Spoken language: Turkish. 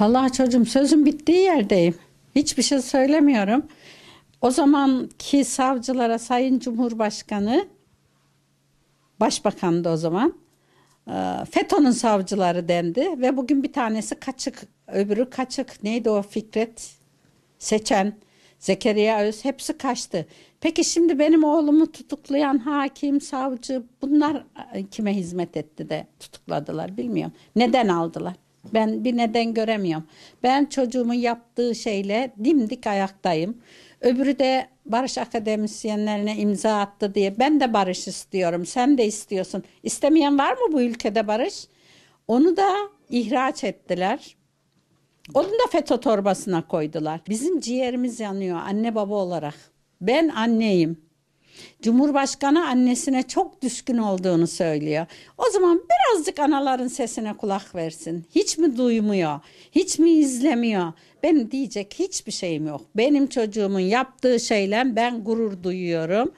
Vallahi çocuğum sözüm bittiği yerdeyim. Hiçbir şey söylemiyorum. O zamanki savcılara Sayın Cumhurbaşkanı, Başbakan da o zaman, e, FETÖ'nün savcıları dendi ve bugün bir tanesi kaçık, öbürü kaçık. Neydi o Fikret Seçen, Zekeriya Öz hepsi kaçtı. Peki şimdi benim oğlumu tutuklayan hakim, savcı bunlar e, kime hizmet etti de tutukladılar bilmiyorum. Neden aldılar? Ben bir neden göremiyorum. Ben çocuğumun yaptığı şeyle dimdik ayaktayım. Öbürü de barış akademisyenlerine imza attı diye ben de barış istiyorum. Sen de istiyorsun. İstemeyen var mı bu ülkede barış? Onu da ihraç ettiler. Onu da FETÖ torbasına koydular. Bizim ciğerimiz yanıyor anne baba olarak. Ben anneyim. Cumhurbaşkanı annesine çok düşkün olduğunu söylüyor. O zaman birazcık anaların sesine kulak versin. Hiç mi duymuyor? Hiç mi izlemiyor? Benim diyecek hiçbir şeyim yok. Benim çocuğumun yaptığı şeyle ben gurur duyuyorum.